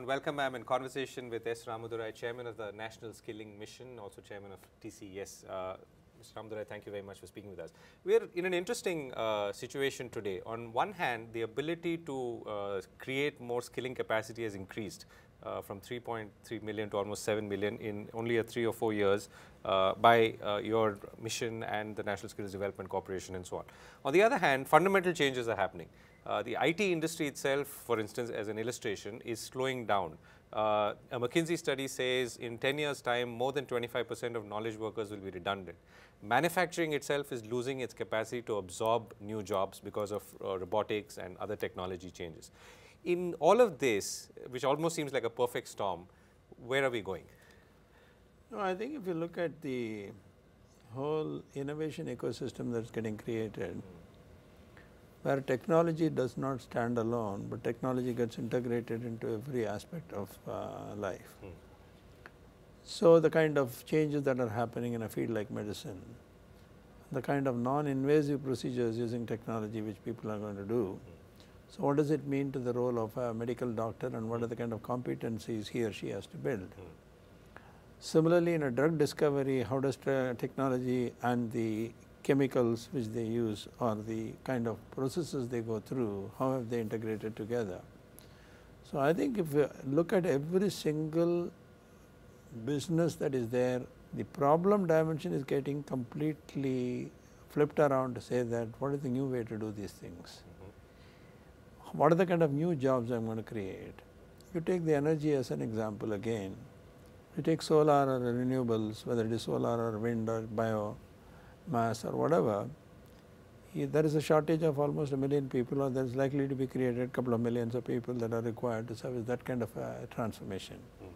and welcome, am In conversation with S. Ramadurai, Chairman of the National Skilling Mission, also Chairman of TCES. Uh, Mr. Ramadurai, thank you very much for speaking with us. We are in an interesting uh, situation today. On one hand, the ability to uh, create more skilling capacity has increased. Uh, from 3.3 million to almost 7 million in only a three or four years uh, by uh, your mission and the National Skills Development Corporation and so on. On the other hand, fundamental changes are happening. Uh, the IT industry itself, for instance, as an illustration, is slowing down. Uh, a McKinsey study says in 10 years' time, more than 25% of knowledge workers will be redundant. Manufacturing itself is losing its capacity to absorb new jobs because of uh, robotics and other technology changes. In all of this, which almost seems like a perfect storm, where are we going? No, I think if you look at the whole innovation ecosystem that's getting created, mm where technology does not stand alone, but technology gets integrated into every aspect of uh, life. Hmm. So the kind of changes that are happening in a field like medicine, the kind of non-invasive procedures using technology which people are going to do. Hmm. So what does it mean to the role of a medical doctor and what are the kind of competencies he or she has to build? Hmm. Similarly, in a drug discovery, how does technology and the chemicals which they use or the kind of processes they go through, how have they integrated together. So, I think if you look at every single business that is there, the problem dimension is getting completely flipped around to say that what is the new way to do these things? Mm-hmm. What are the kind of new jobs I am going to create? You take the energy as an example again. You take solar or renewables, whether it is solar or wind or bio, mass or whatever, there is a shortage of almost a million people or there is likely to be created a couple of millions of people that are required to service that kind of a transformation. Mm.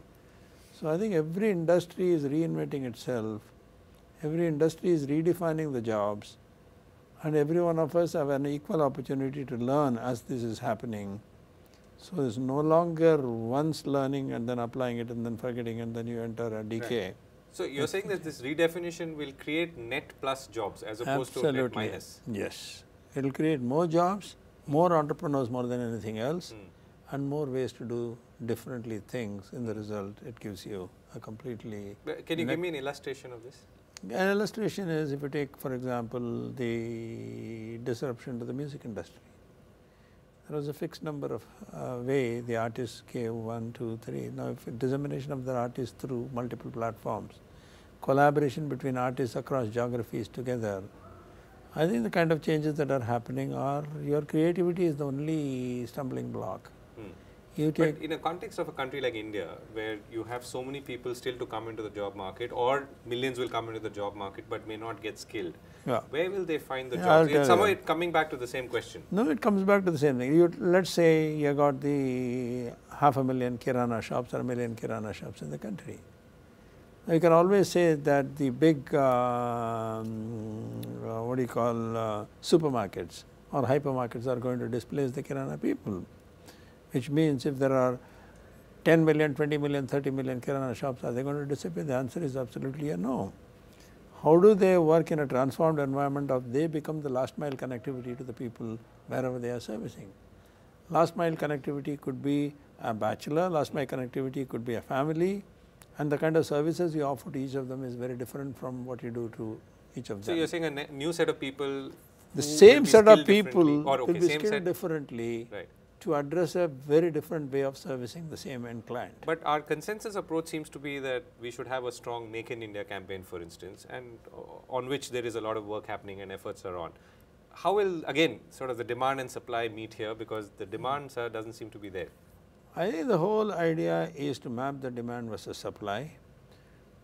So I think every industry is reinventing itself, every industry is redefining the jobs and every one of us have an equal opportunity to learn as this is happening. So it's no longer once learning and then applying it and then forgetting and then you enter a decay. Right. So you're saying that this redefinition will create net plus jobs as opposed Absolutely. to net minus? Yes. It will create more jobs, more entrepreneurs more than anything else, mm. and more ways to do differently things. In the result, it gives you a completely. But can you give me an illustration of this? An illustration is if you take, for example, the disruption to the music industry. There was a fixed number of uh, way the artists gave one, two, three. Now, dissemination of the artists through multiple platforms, collaboration between artists across geographies together. I think the kind of changes that are happening are your creativity is the only stumbling block. Hmm. You take but in a context of a country like India, where you have so many people still to come into the job market, or millions will come into the job market but may not get skilled, yeah. where will they find the yeah, jobs? somehow it coming back to the same question. No, it comes back to the same thing. You, let's say you got the half a million kirana shops or a million kirana shops in the country. you can always say that the big, uh, mm, uh, what do you call, uh, supermarkets or hypermarkets are going to displace the kirana people which means if there are 10 million, 20 million, 30 million kirana shops, are they going to disappear? The answer is absolutely a no. How do they work in a transformed environment of they become the last mile connectivity to the people wherever they are servicing? Last mile connectivity could be a bachelor, last mile connectivity could be a family and the kind of services you offer to each of them is very different from what you do to each of so them. So you are saying a new set of people the same set of people or, okay, will be skilled set, differently right to address a very different way of servicing the same end client. But our consensus approach seems to be that we should have a strong Make in India campaign, for instance, and uh, on which there is a lot of work happening and efforts are on. How will, again, sort of the demand and supply meet here because the demand, sir, doesn't seem to be there? I think the whole idea is to map the demand versus supply.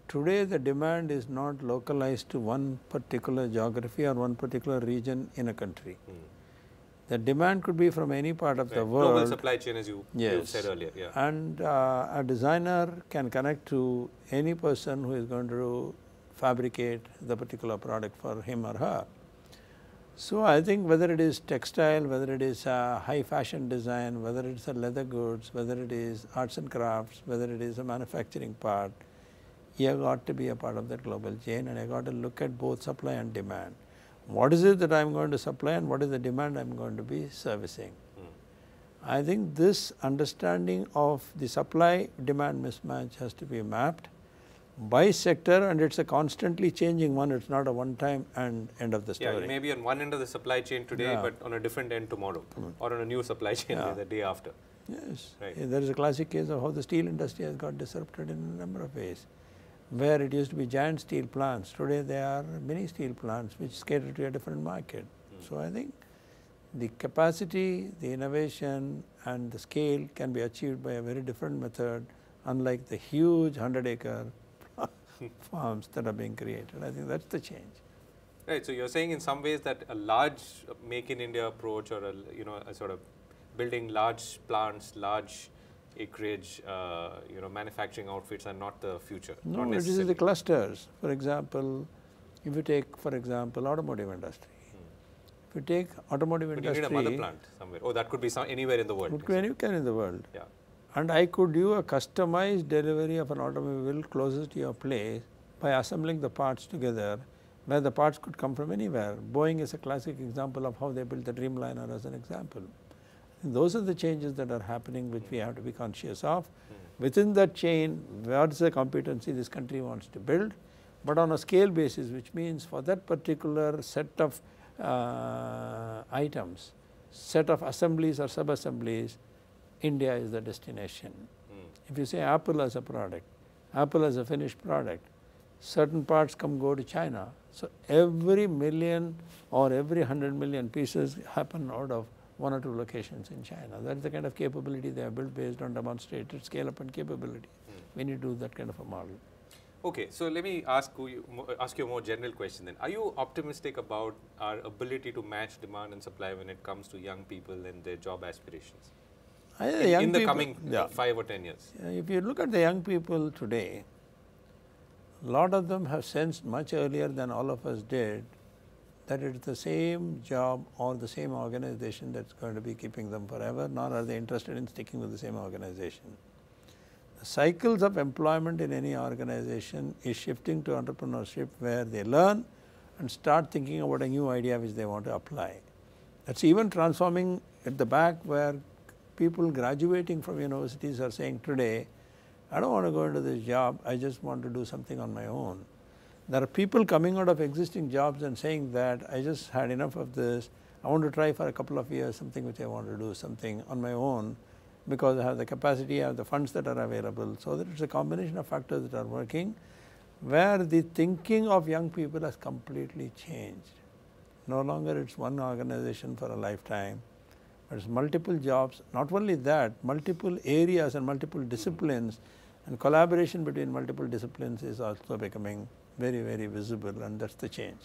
Today, the demand is not localized to one particular geography or one particular region in a country. Mm. The demand could be from any part of right. the world. Global supply chain, as you, yes. said earlier. Yeah. And uh, a designer can connect to any person who is going to fabricate the particular product for him or her. So I think whether it is textile, whether it is high fashion design, whether it's a leather goods, whether it is arts and crafts, whether it is a manufacturing part, you have got to be a part of that global chain and you got to look at both supply and demand what is it that I am going to supply and what is the demand I am going to be servicing. Hmm. I think this understanding of the supply demand mismatch has to be mapped by sector and it is a constantly changing one, it is not a one time and end of the story. Yeah, it may be on one end of the supply chain today yeah. but on a different end tomorrow mm. or on a new supply chain yeah. the day after. Yes, right. there is a classic case of how the steel industry has got disrupted in a number of ways where it used to be giant steel plants. Today there are many steel plants which cater to a different market. Mm. So I think the capacity, the innovation and the scale can be achieved by a very different method unlike the huge 100 acre farms that are being created. I think that's the change. Right. So you're saying in some ways that a large make in India approach or a, you know, a sort of building large plants, large acreage, uh, you know, manufacturing outfits are not the future. No, it is the clusters. For example, if you take, for example, automotive industry. Hmm. If you take automotive but industry, you need a mother plant somewhere. Oh, that could be some, anywhere in the world. It could be anywhere in the world. Yeah. And I could do a customized delivery of an automobile closest to your place by assembling the parts together, where the parts could come from anywhere. Boeing is a classic example of how they built the Dreamliner as an example. And those are the changes that are happening which we have to be conscious of. Hmm. Within that chain, what is the competency this country wants to build, but on a scale basis, which means for that particular set of uh, items, set of assemblies or sub-assemblies, India is the destination. Hmm. If you say Apple as a product, Apple as a finished product, certain parts come go to China. So every million or every 100 million pieces happen out of one or two locations in China. That is the kind of capability they have built based on demonstrated scale up and capability hmm. when you do that kind of a model. Okay, so let me ask you, ask you a more general question then. Are you optimistic about our ability to match demand and supply when it comes to young people and their job aspirations? In, young in the coming yeah. five or ten years? If you look at the young people today, a lot of them have sensed much earlier than all of us did that it is the same job or the same organization that is going to be keeping them forever, nor are they interested in sticking with the same organization. The cycles of employment in any organization is shifting to entrepreneurship where they learn and start thinking about a new idea which they want to apply. That is even transforming at the back where people graduating from universities are saying today, I don't want to go into this job, I just want to do something on my own. There are people coming out of existing jobs and saying that I just had enough of this. I want to try for a couple of years something which I want to do, something on my own because I have the capacity, I have the funds that are available. So that it's a combination of factors that are working where the thinking of young people has completely changed. No longer it's one organization for a lifetime. But it's multiple jobs, not only that, multiple areas and multiple disciplines and collaboration between multiple disciplines is also becoming very, very visible and that's the change.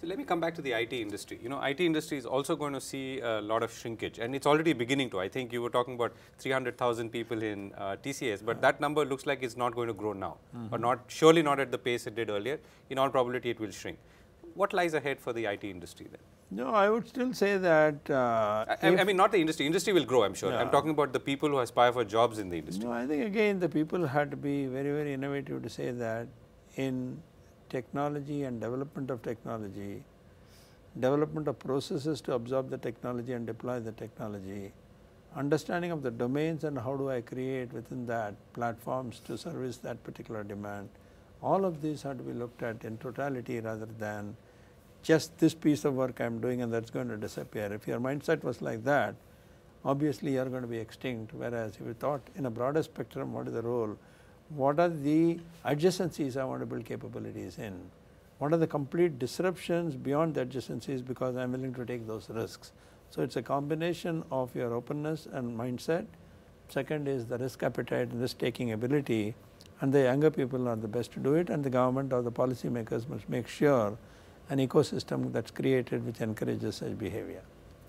So let me come back to the IT industry. You know, IT industry is also going to see a lot of shrinkage, and it's already beginning to. I think you were talking about 300,000 people in uh, TCS, but that number looks like it's not going to grow now, mm -hmm. or not surely not at the pace it did earlier. In all probability, it will shrink what lies ahead for the IT industry then? No, I would still say that. Uh, I, I, mean, not the industry. Industry will grow, I'm sure. Yeah. I'm talking about the people who aspire for jobs in the industry. No, I think again the people had to be very, very innovative to say that in technology and development of technology, development of processes to absorb the technology and deploy the technology, understanding of the domains and how do I create within that platforms to service that particular demand. All of these had to be looked at in totality rather than just this piece of work I am doing and that is going to disappear. If your mindset was like that, obviously you are going to be extinct. Whereas if you thought in a broader spectrum, what is the role? What are the adjacencies I want to build capabilities in? What are the complete disruptions beyond the adjacencies because I am willing to take those risks? So it's a combination of your openness and mindset. Second is the risk appetite and risk taking ability. And the younger people are the best to do it and the government or the policymakers must make sure an ecosystem that's created which encourages such behavior.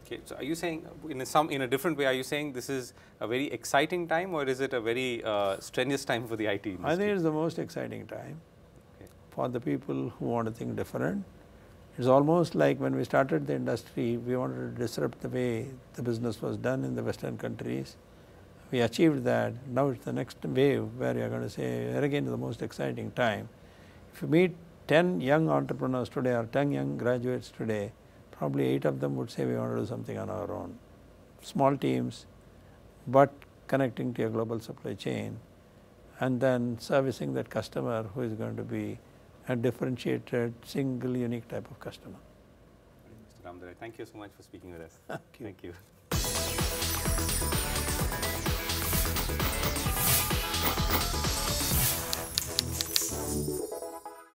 Okay, so are you saying in some in a different way? Are you saying this is a very exciting time, or is it a very uh, strenuous time for the IT industry? I think it's the most exciting time okay. for the people who want to think different. It's almost like when we started the industry, we wanted to disrupt the way the business was done in the Western countries. We achieved that. Now it's the next wave where you're going to say, again, the most exciting time. If you meet 10 young entrepreneurs today or 10 young graduates today, probably 8 of them would say we want to do something on our own. Small teams, but connecting to a global supply chain and then servicing that customer who is going to be a differentiated, single, unique type of customer. Mr. Ramdhari, thank you so much for speaking with us. Thank you. Thank you.